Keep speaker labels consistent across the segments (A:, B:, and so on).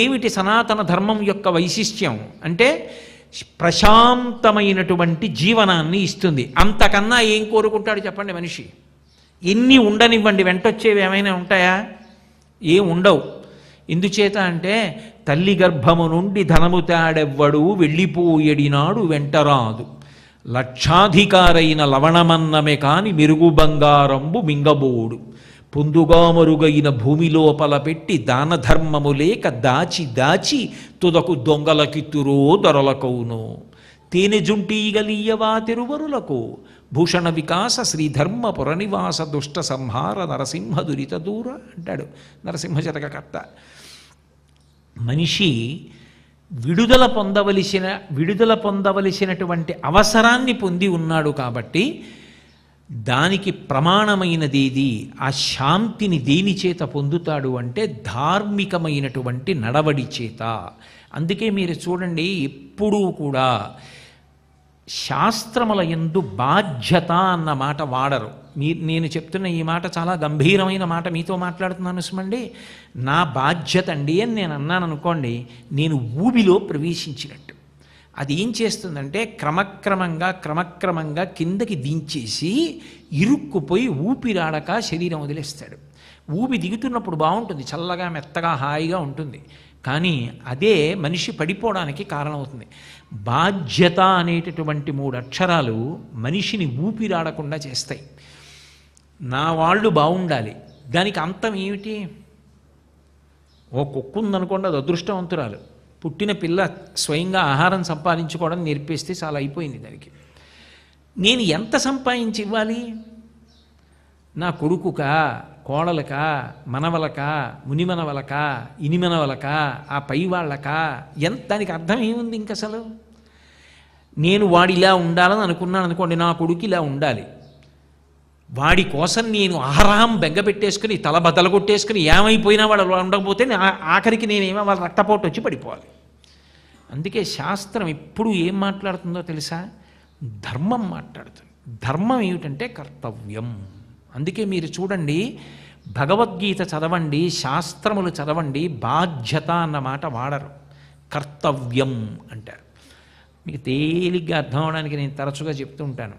A: ఏమిటి సనాతన ధర్మం యొక్క వైశిష్ట్యం అంటే ప్రశాంతమైనటువంటి జీవనాన్ని ఇస్తుంది అంతకన్నా ఏం కోరుకుంటాడు చెప్పండి మనిషి ఎన్ని ఉండనివ్వండి వెంటొచ్చేవి ఏమైనా ఉంటాయా ఏం ఉండవు ఎందుచేత అంటే తల్లి గర్భము నుండి ధనము తాడెవ్వడు వెళ్ళిపోయేడినాడు వెంటరాదు లక్షాధికారైన లవణమన్నమే కాని మెరుగు బంగారంబు మింగబోడు పొందుగామరుగైన లోపల పెట్టి దానధర్మము లేక దాచి దాచి తుదకు దొంగలకిత్తురో దొరలకౌను తేనెజుంటీగలీయవా తిరువరులకు భూషణ వికాస శ్రీధర్మ పురనివాస దుష్ట సంహార నరసింహ దురిత దూర అంటాడు నరసింహ జరగకర్త మనిషి విడుదల పొందవలసిన విడుదల పొందవలసినటువంటి అవసరాన్ని పొంది ఉన్నాడు కాబట్టి దానికి ప్రమాణమైనదేది ఆ శాంతిని దేని చేత పొందుతాడు అంటే ధార్మికమైనటువంటి నడవడి చేత అందుకే మీరు చూడండి ఎప్పుడూ కూడా శాస్త్రముల ఎందు బాధ్యత అన్న మాట వాడరు మీ నేను చెప్తున్న ఈ మాట చాలా గంభీరమైన మాట మీతో మాట్లాడుతున్నాను సుమండి నా బాధ్యత అండి అని నేను అన్నాను అనుకోండి నేను ఊబిలో ప్రవేశించినట్టు అది ఏం చేస్తుందంటే క్రమక్రమంగా క్రమక్రమంగా కిందకి దించేసి ఇరుక్కుపోయి ఊపిరాడక శరీరం వదిలేస్తాడు ఊపి దిగుతున్నప్పుడు బాగుంటుంది చల్లగా మెత్తగా హాయిగా ఉంటుంది కానీ అదే మనిషి పడిపోవడానికి కారణమవుతుంది బాధ్యత అనేటటువంటి మూడు అక్షరాలు మనిషిని ఊపిరాడకుండా చేస్తాయి నా వాళ్ళు బాగుండాలి దానికి అంతం ఏమిటి ఓ కుక్క ఉందనుకోండి అది అదృష్టవంతురాలు పుట్టిన పిల్ల స్వయంగా ఆహారం సంపాదించుకోవడం నేర్పిస్తే చాలా అయిపోయింది దానికి నేను ఎంత సంపాదించి ఇవ్వాలి నా కొడుకుక కోడలక మనవలక మునిమనవలక ఇనిమనవలక ఆ పై వాళ్ళక ఎంత దానికి అర్థం ఏముంది ఇంక అసలు నేను వాడు ఇలా ఉండాలని అనుకున్నాను అనుకోండి నా కొడుకు ఇలా ఉండాలి వాడి కోసం నేను ఆహారం బెంగపెట్టేసుకుని తల బతల కొట్టేసుకుని ఏమైపోయినా వాళ్ళు ఉండకపోతే ఆఖరికి నేనేమో వాళ్ళ రక్తపోటు వచ్చి పడిపోవాలి అందుకే శాస్త్రం ఎప్పుడు ఏం మాట్లాడుతుందో తెలుసా ధర్మం మాట్లాడుతుంది ధర్మం ఏమిటంటే కర్తవ్యం అందుకే మీరు చూడండి భగవద్గీత చదవండి శాస్త్రములు చదవండి బాధ్యత అన్నమాట వాడరు కర్తవ్యం అంటారు మీకు తేలిగ్గా అర్థం అవడానికి నేను తరచుగా చెప్తూ ఉంటాను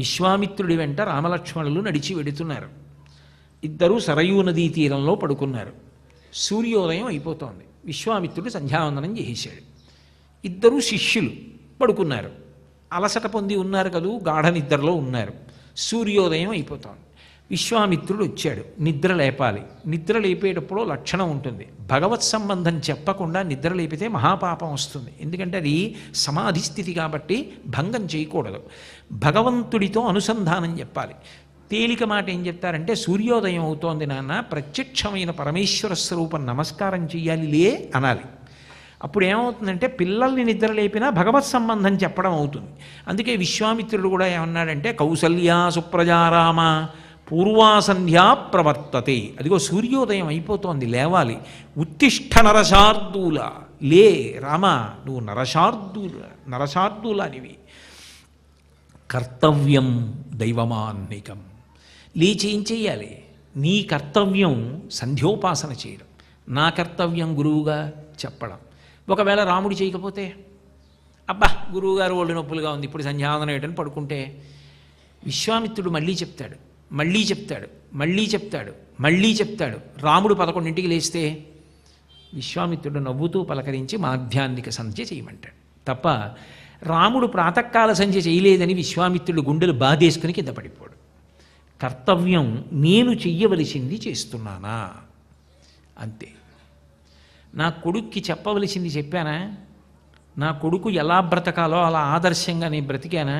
A: విశ్వామిత్రుడి వెంట రామలక్ష్మణులు నడిచి వెడుతున్నారు ఇద్దరూ సరయూ నదీ తీరంలో పడుకున్నారు సూర్యోదయం అయిపోతోంది విశ్వామిత్రుడు సంధ్యావందనం చేసేశాడు ఇద్దరు శిష్యులు పడుకున్నారు అలసట పొంది ఉన్నారు కదూ గాఢ నిద్రలో ఉన్నారు సూర్యోదయం అయిపోతాను విశ్వామిత్రుడు వచ్చాడు నిద్ర లేపాలి నిద్ర లేపేటప్పుడు లక్షణం ఉంటుంది భగవత్ సంబంధం చెప్పకుండా నిద్ర లేపితే మహాపాపం వస్తుంది ఎందుకంటే అది సమాధి స్థితి కాబట్టి భంగం చేయకూడదు భగవంతుడితో అనుసంధానం చెప్పాలి తేలిక మాట ఏం చెప్తారంటే సూర్యోదయం అవుతోంది నాన్న ప్రత్యక్షమైన పరమేశ్వర స్వరూపం నమస్కారం చేయాలి లే అనాలి అప్పుడు ఏమవుతుందంటే పిల్లల్ని నిద్ర లేపినా భగవత్ సంబంధం చెప్పడం అవుతుంది అందుకే విశ్వామిత్రుడు కూడా ఏమన్నాడంటే కౌసల్యా సుప్రజారామ పూర్వాసంధ్యా ప్రవర్తతే అదిగో సూర్యోదయం అయిపోతోంది లేవాలి ఉత్తిష్ట నరశార్దూల లే రామ నువ్వు నరశార్దూల అనివి కర్తవ్యం దైవమాన్నికం లేచి ఏం చేయాలి నీ కర్తవ్యం సంధ్యోపాసన చేయడం నా కర్తవ్యం గురువుగా చెప్పడం ఒకవేళ రాముడు చేయకపోతే అబ్బా గురువుగారు ఒళ్ళు నొప్పులుగా ఉంది ఇప్పుడు సంధ్యావందనం ఏటని పడుకుంటే విశ్వామిత్రుడు మళ్ళీ చెప్తాడు మళ్ళీ చెప్తాడు మళ్ళీ చెప్తాడు మళ్ళీ చెప్తాడు రాముడు పదకొండింటికి లేస్తే విశ్వామిత్రుడు నవ్వుతూ పలకరించి మాధ్యాన్నిక సంధ్య చేయమంటాడు తప్ప రాముడు ప్రాతకాల సంధ్య చేయలేదని విశ్వామిత్రుడు గుండెలు బాధేసుకుని కింద పడిపోడు కర్తవ్యం నేను చెయ్యవలసింది చేస్తున్నానా అంతే నా కొడుక్కి చెప్పవలసింది చెప్పానా నా కొడుకు ఎలా బ్రతకాలో అలా ఆదర్శంగా నేను బ్రతికానా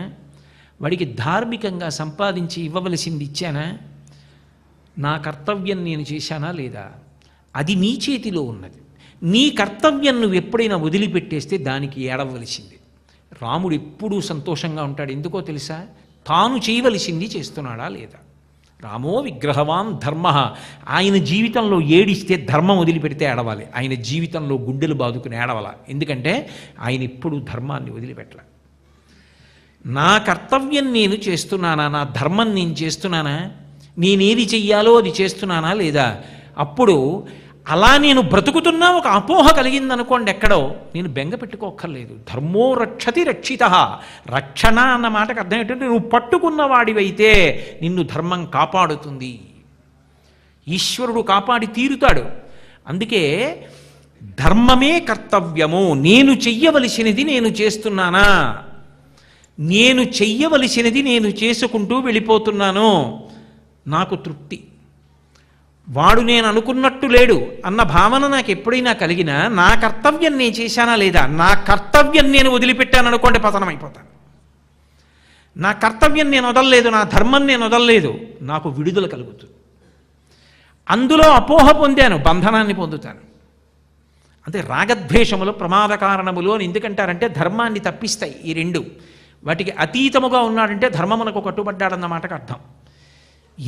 A: వాడికి ధార్మికంగా సంపాదించి ఇవ్వవలసింది ఇచ్చానా నా కర్తవ్యం నేను చేశానా లేదా అది నీ చేతిలో ఉన్నది నీ కర్తవ్యం నువ్వు ఎప్పుడైనా వదిలిపెట్టేస్తే దానికి ఏడవలసింది రాముడు ఎప్పుడూ సంతోషంగా ఉంటాడు ఎందుకో తెలుసా తాను చేయవలసింది చేస్తున్నాడా లేదా రామో విగ్రహవాన్ ధర్మ ఆయన జీవితంలో ఏడిస్తే ధర్మం వదిలిపెడితే ఏడవాలి ఆయన జీవితంలో గుండెలు బాదుకుని ఏడవాల ఎందుకంటే ఆయన ఇప్పుడు ధర్మాన్ని వదిలిపెట్టాల నా కర్తవ్యం నేను చేస్తున్నానా నా ధర్మం నేను చేస్తున్నానా నేనేది చెయ్యాలో అది చేస్తున్నానా లేదా అప్పుడు అలా నేను బ్రతుకుతున్నా ఒక అపోహ కలిగిందనుకోండి ఎక్కడో నేను బెంగ పెట్టుకోక్కర్లేదు ధర్మో రక్షతి రక్షిత రక్షణ అన్న మాటకు అర్థం ఏంటంటే నువ్వు పట్టుకున్న వాడివైతే నిన్ను ధర్మం కాపాడుతుంది ఈశ్వరుడు కాపాడి తీరుతాడు అందుకే ధర్మమే కర్తవ్యము నేను చెయ్యవలసినది నేను చేస్తున్నానా నేను చెయ్యవలసినది నేను చేసుకుంటూ వెళ్ళిపోతున్నాను నాకు తృప్తి వాడు నేను అనుకున్నట్టు లేడు అన్న భావన నాకు ఎప్పుడైనా కలిగినా నా కర్తవ్యం నేను చేశానా లేదా నా కర్తవ్యం నేను వదిలిపెట్టాను అనుకోండి పతనమైపోతాను నా కర్తవ్యం నేను వదలలేదు నా ధర్మం నేను వదలలేదు నాకు విడుదల కలుగుతుంది అందులో అపోహ పొందాను బంధనాన్ని పొందుతాను అంటే రాగద్వేషములు ప్రమాద కారణములు అని ఎందుకంటారంటే ధర్మాన్ని తప్పిస్తాయి ఈ రెండు వాటికి అతీతముగా ఉన్నాడంటే ధర్మమునకు కట్టుబడ్డాడన్న మాటకు అర్థం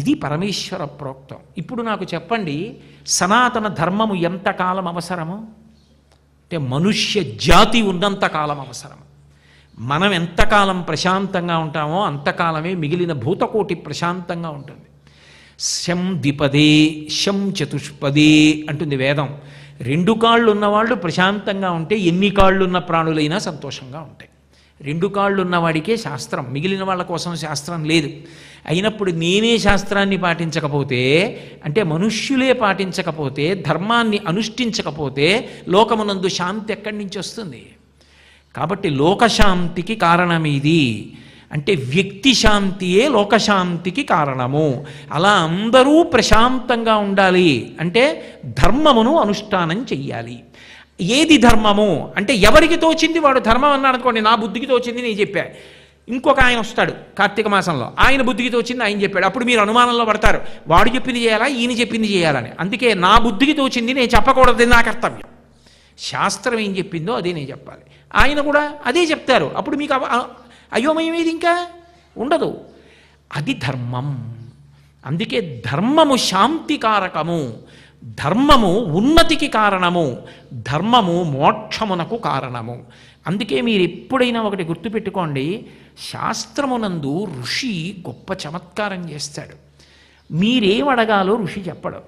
A: ఇది పరమేశ్వర ప్రోక్తం ఇప్పుడు నాకు చెప్పండి సనాతన ధర్మము ఎంతకాలం అవసరము అంటే మనుష్య జాతి ఉన్నంతకాలం అవసరం మనం ఎంతకాలం ప్రశాంతంగా ఉంటామో అంతకాలమే మిగిలిన భూతకోటి ప్రశాంతంగా ఉంటుంది శం ద్విపదే శం చతుష్పదే అంటుంది వేదం రెండు కాళ్ళు ఉన్నవాళ్ళు ప్రశాంతంగా ఉంటే ఎన్ని కాళ్ళు ఉన్న ప్రాణులైనా సంతోషంగా ఉంటాయి రెండు కాళ్ళు ఉన్నవాడికే శాస్త్రం మిగిలిన వాళ్ళ కోసం శాస్త్రం లేదు అయినప్పుడు నేనే శాస్త్రాన్ని పాటించకపోతే అంటే మనుష్యులే పాటించకపోతే ధర్మాన్ని అనుష్ఠించకపోతే లోకమునందు శాంతి ఎక్కడి నుంచి వస్తుంది కాబట్టి లోకశాంతికి కారణమేది అంటే వ్యక్తి శాంతియే లోకశాంతికి కారణము అలా అందరూ ప్రశాంతంగా ఉండాలి అంటే ధర్మమును అనుష్ఠానం చెయ్యాలి ఏది ధర్మము అంటే ఎవరికి తోచింది వాడు ధర్మం అన్నాడు అనుకోండి నా బుద్ధికి తోచింది నేను చెప్పా ఇంకొక ఆయన వస్తాడు కార్తీక మాసంలో ఆయన బుద్ధికి తోచింది ఆయన చెప్పాడు అప్పుడు మీరు అనుమానంలో పడతారు వాడు చెప్పింది చేయాలా ఈయన చెప్పింది చేయాలని అందుకే నా బుద్ధికి తోచింది నేను చెప్పకూడదు నా కర్తవ్యం శాస్త్రం ఏం చెప్పిందో అదే నేను చెప్పాలి ఆయన కూడా అదే చెప్తారు అప్పుడు మీకు అయోమయం ఏది ఇంకా ఉండదు అది ధర్మం అందుకే ధర్మము శాంతికారకము ధర్మము ఉన్నతికి కారణము ధర్మము మోక్షమునకు కారణము అందుకే మీరు ఎప్పుడైనా ఒకటి గుర్తుపెట్టుకోండి శాస్త్రమునందు ఋషి గొప్ప చమత్కారం చేస్తాడు మీరేం అడగాలో ఋషి చెప్పడు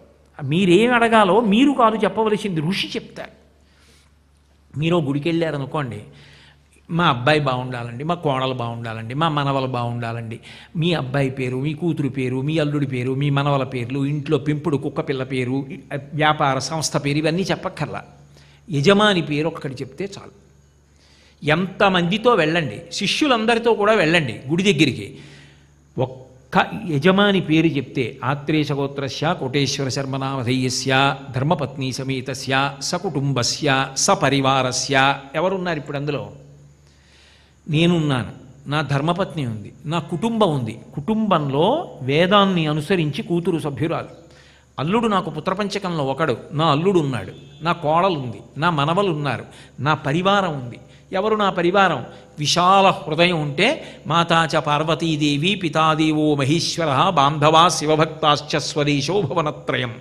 A: మీరేం అడగాలో మీరు కాదు చెప్పవలసింది ఋషి చెప్తారు మీరు గుడికి వెళ్ళారనుకోండి మా అబ్బాయి బాగుండాలండి మా కోడలు బాగుండాలండి మా మనవలు బాగుండాలండి మీ అబ్బాయి పేరు మీ కూతురు పేరు మీ అల్లుడి పేరు మీ మనవల పేర్లు ఇంట్లో పెంపుడు కుక్క పిల్ల పేరు వ్యాపార సంస్థ పేరు ఇవన్నీ చెప్పక్కర్లా యజమాని పేరు ఒక్కటి చెప్తే చాలు ఎంతమందితో వెళ్ళండి శిష్యులందరితో కూడా వెళ్ళండి గుడి దగ్గరికి ఒక్క యజమాని పేరు చెప్తే ఆత్రేయగోత్రస్య కోటేశ్వర శర్మనామధేయస్య ధర్మపత్ని సమేతస్య సకుటుంబస్య సపరివారస్య ఎవరున్నారు ఇప్పుడు అందులో నేనున్నాను నా ధర్మపత్ని ఉంది నా కుటుంబం ఉంది కుటుంబంలో వేదాన్ని అనుసరించి కూతురు సభ్యురాలు అల్లుడు నాకు పుత్రపంచకంలో ఒకడు నా అల్లుడు ఉన్నాడు నా కోడలుంది నా మనవలు ఉన్నారు నా పరివారం ఉంది ఎవరు నా పరివారం విశాల హృదయం ఉంటే మాతాచ పార్వతీదేవి పితాదేవో మహేశ్వర బాంధవా శివభక్తాశ్చ స్వదేశో భవనత్రయం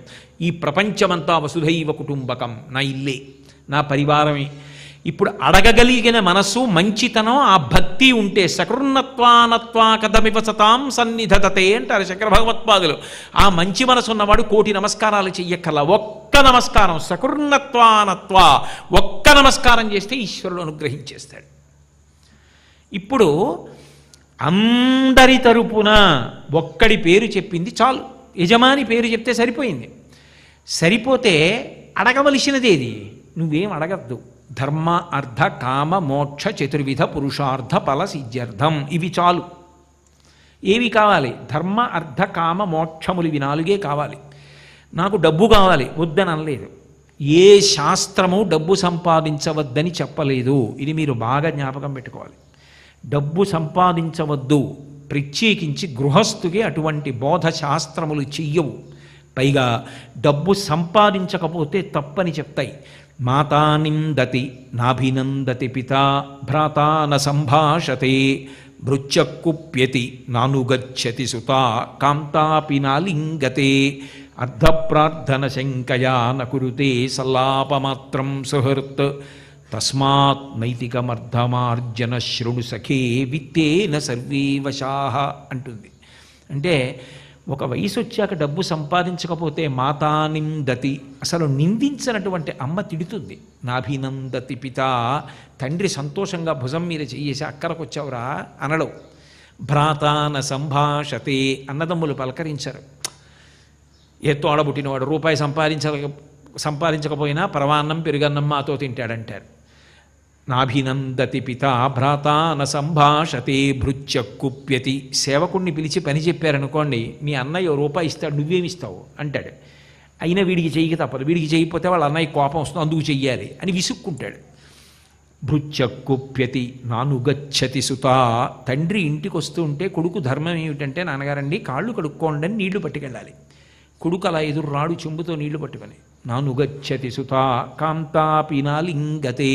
A: ఈ ప్రపంచమంతా వసుధైవ కుటుంబకం నా ఇల్లే నా పరివారమే ఇప్పుడు అడగగలిగిన మనసు మంచితనం ఆ భక్తి ఉంటే సకృన్నత్వానత్వా కథమివసతాం సన్నిధతతే అంటారు శంకర భగవత్పాదులు ఆ మంచి మనసు ఉన్నవాడు కోటి నమస్కారాలు చెయ్యక్కల ఒక్క నమస్కారం సకృన్నత్వానత్వ ఒక్క నమస్కారం చేస్తే ఈశ్వరుడు అనుగ్రహించేస్తాడు ఇప్పుడు అందరి తరపున ఒక్కడి పేరు చెప్పింది చాలు యజమాని పేరు చెప్తే సరిపోయింది సరిపోతే ఏది నువ్వేం అడగద్దు ధర్మ అర్థ కామ మోక్ష చతుర్విధ పురుషార్థ ఫల సిద్ధ్యర్థం ఇవి చాలు ఏవి కావాలి ధర్మ అర్థ కామ మోక్షములు ఇవి నాలుగే కావాలి నాకు డబ్బు కావాలి వద్దని అనలేదు ఏ శాస్త్రము డబ్బు సంపాదించవద్దని చెప్పలేదు ఇది మీరు బాగా జ్ఞాపకం పెట్టుకోవాలి డబ్బు సంపాదించవద్దు ప్రత్యేకించి గృహస్థుకి అటువంటి బోధ శాస్త్రములు చెయ్యవు పైగా డబ్బు సంపాదించకపోతే తప్పని చెప్తాయి మాతా నిందతి నాభినందతి పిత భ్రాత న సంభాషతే భృత్యక్కుప్యతి నానుగచ్చతి సుత కాంతాపినాలింగతే నాలింగతే అర్ధప్రార్థన శంకయా నకురుతే సల్లాపమాత్రం సుహృత్ తస్మాత్ నైతికమర్ధమార్జన శృణు సఖే విత్తేన సర్వీవశాహ అంటుంది అంటే ఒక వయసు వచ్చాక డబ్బు సంపాదించకపోతే మాతా నిందతి అసలు నిందించినటువంటి అమ్మ తిడుతుంది నాభినందతి పిత తండ్రి సంతోషంగా భుజం మీద చేసి అక్కడికి వచ్చావురా అనడం భ్రాతాన సంభాషతే అన్నదమ్ములు పలకరించరు ఏ తోడబుట్టినవాడు రూపాయి సంపాదించక సంపాదించకపోయినా పరమాన్నం పెరుగన్నం మాతో తింటాడంటారు నాభినందతి పితా భ్రాత సంభాషతి భృత్య కుప్యతి సేవకుణ్ణి పిలిచి పని చెప్పారనుకోండి మీ అన్నయ్య రూపాయి ఇస్తాడు నువ్వేమిస్తావు అంటాడు అయినా వీడికి చెయ్యక తప్పదు వీడికి చేయకపోతే వాళ్ళ అన్నయ్య కోపం వస్తుంది అందుకు చెయ్యాలి అని విసుక్కుంటాడు భృత్య కుప్యతి నానుగచ్చతి సుతా తండ్రి ఇంటికి వస్తూ ఉంటే కొడుకు ధర్మం ఏమిటంటే నాన్నగారండి కాళ్ళు కడుక్కోండి అని నీళ్లు పట్టుకెళ్ళాలి కొడుకు అలా ఎదురు రాడు చెంబుతో నీళ్లు పట్టుకొని నానుగచ్చతి సుతా లింగతే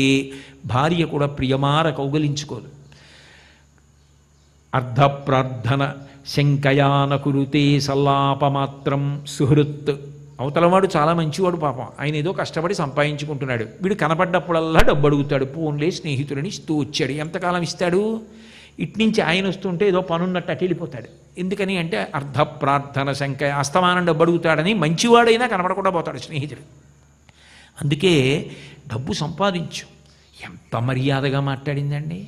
A: భార్య కూడా ప్రియమార కౌగలించుకోదు ప్రార్థన శంకయాన కురుతే సల్లాపమాత్రం సుహృత్ అవతలవాడు చాలా మంచివాడు పాపం ఆయన ఏదో కష్టపడి సంపాదించుకుంటున్నాడు వీడు కనపడ్డప్పుడల్లా డబ్బు అడుగుతాడు పోన్లే స్నేహితులని ఇస్తూ వచ్చాడు ఎంతకాలం ఇస్తాడు ఇట్నుంచి ఆయన వస్తుంటే ఏదో పనున్నట్టు అటు వెళ్ళిపోతాడు ఎందుకని అంటే అర్ధ ప్రార్థన శంఖ అస్తమానం డబ్బు అడుగుతాడని మంచివాడైనా కనపడకుండా పోతాడు స్నేహితుడు అందుకే డబ్బు సంపాదించు ఎంత మర్యాదగా మాట్లాడిందండి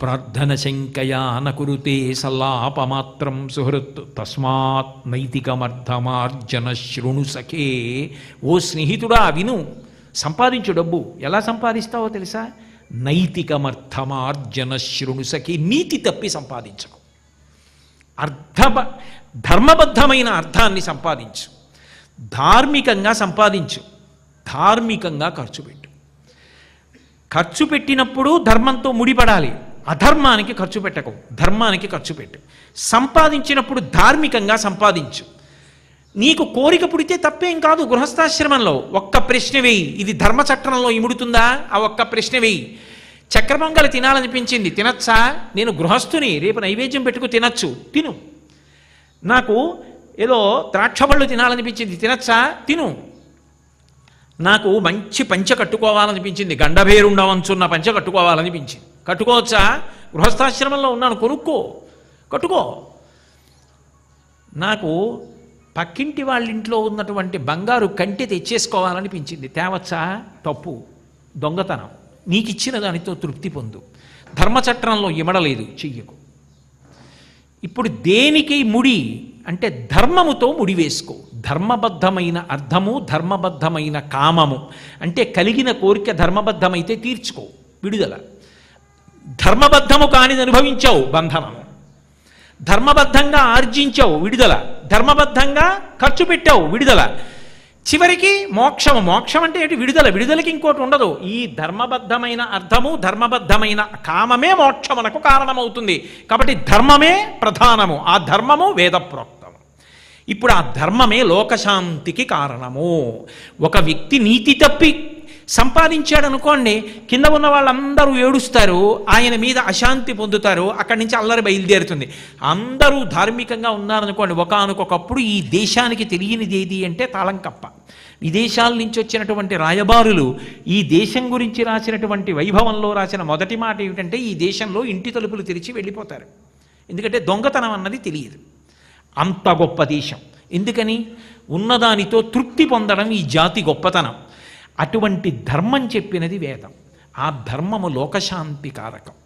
A: ప్రార్థన శంకయా నకురుతే సల్లాపమాత్రం సుహృత్ తస్మాత్ నైతికమర్థమార్జన శృణు సఖే ఓ స్నేహితుడా విను సంపాదించు డబ్బు ఎలా సంపాదిస్తావో తెలుసా నైతికమర్థమార్జన సఖి నీతి తప్పి సంపాదించకు అర్థ ధర్మబద్ధమైన అర్థాన్ని సంపాదించు ధార్మికంగా సంపాదించు ధార్మికంగా ఖర్చు పెట్టు ఖర్చు పెట్టినప్పుడు ధర్మంతో ముడిపడాలి అధర్మానికి ఖర్చు పెట్టకు ధర్మానికి ఖర్చు పెట్టు సంపాదించినప్పుడు ధార్మికంగా సంపాదించు నీకు కోరిక పుడితే తప్పేం కాదు గృహస్థాశ్రమంలో ఒక్క ప్రశ్న వేయి ఇది ధర్మ చక్రంలో ఇముడుతుందా ఆ ఒక్క ప్రశ్న వేయి చక్రపొంగలు తినాలనిపించింది తినచ్చా నేను గృహస్థుని రేపు నైవేద్యం పెట్టుకు తినచ్చు తిను నాకు ఏదో ద్రాక్షపళ్ళు తినాలనిపించింది తినచ్చా తిను నాకు మంచి పంచ కట్టుకోవాలనిపించింది గండభేరుండ వంచున్న పంచ కట్టుకోవాలనిపించింది కట్టుకోవచ్చా గృహస్థాశ్రమంలో ఉన్నాను కొనుక్కో కట్టుకో నాకు పక్కింటి వాళ్ళ ఇంట్లో ఉన్నటువంటి బంగారు కంటి తెచ్చేసుకోవాలనిపించింది తేవచ్చా తప్పు దొంగతనం నీకు ఇచ్చిన దానితో తృప్తి పొందు ధర్మచట్రంలో ఇమడలేదు చెయ్యకు ఇప్పుడు దేనికి ముడి అంటే ధర్మముతో ముడి వేసుకో ధర్మబద్ధమైన అర్థము ధర్మబద్ధమైన కామము అంటే కలిగిన కోరిక ధర్మబద్ధమైతే తీర్చుకో విడుదల ధర్మబద్ధము కానిది అనుభవించావు బంధనము ధర్మబద్ధంగా ఆర్జించావు విడుదల ధర్మబద్ధంగా ఖర్చు పెట్టావు విడుదల చివరికి మోక్షము మోక్షం అంటే ఏంటి విడుదల విడుదలకి ఇంకోటి ఉండదు ఈ ధర్మబద్ధమైన అర్థము ధర్మబద్ధమైన కామమే మోక్షమునకు కారణమవుతుంది కాబట్టి ధర్మమే ప్రధానము ఆ ధర్మము వేదప్రోక్తం ఇప్పుడు ఆ ధర్మమే లోకశాంతికి కారణము ఒక వ్యక్తి నీతి తప్పి సంపాదించాడు అనుకోండి కింద ఉన్న వాళ్ళందరూ ఏడుస్తారు ఆయన మీద అశాంతి పొందుతారు అక్కడి నుంచి అల్లరి బయలుదేరుతుంది అందరూ ధార్మికంగా ఉన్నారనుకోండి ఒకనకొకప్పుడు ఈ దేశానికి తెలియనిది ఏది అంటే తాళంకప్ప విదేశాల నుంచి వచ్చినటువంటి రాయబారులు ఈ దేశం గురించి రాసినటువంటి వైభవంలో రాసిన మొదటి మాట ఏమిటంటే ఈ దేశంలో ఇంటి తలుపులు తెరిచి వెళ్ళిపోతారు ఎందుకంటే దొంగతనం అన్నది తెలియదు అంత గొప్ప దేశం ఎందుకని ఉన్నదానితో తృప్తి పొందడం ఈ జాతి గొప్పతనం అటువంటి ధర్మం చెప్పినది వేదం ఆ ధర్మము లోకశాంతికారకం